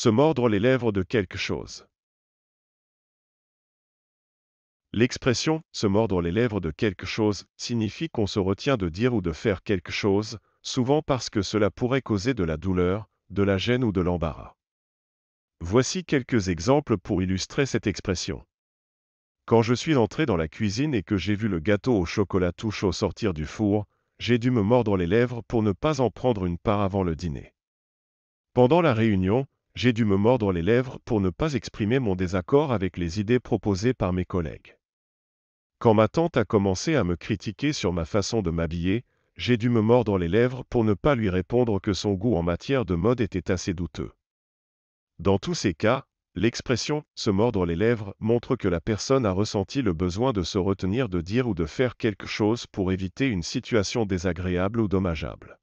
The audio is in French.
se mordre les lèvres de quelque chose. L'expression se mordre les lèvres de quelque chose signifie qu'on se retient de dire ou de faire quelque chose, souvent parce que cela pourrait causer de la douleur, de la gêne ou de l'embarras. Voici quelques exemples pour illustrer cette expression. Quand je suis entré dans la cuisine et que j'ai vu le gâteau au chocolat tout chaud sortir du four, j'ai dû me mordre les lèvres pour ne pas en prendre une part avant le dîner. Pendant la réunion, j'ai dû me mordre les lèvres pour ne pas exprimer mon désaccord avec les idées proposées par mes collègues. Quand ma tante a commencé à me critiquer sur ma façon de m'habiller, j'ai dû me mordre les lèvres pour ne pas lui répondre que son goût en matière de mode était assez douteux. Dans tous ces cas, l'expression se mordre les lèvres montre que la personne a ressenti le besoin de se retenir de dire ou de faire quelque chose pour éviter une situation désagréable ou dommageable.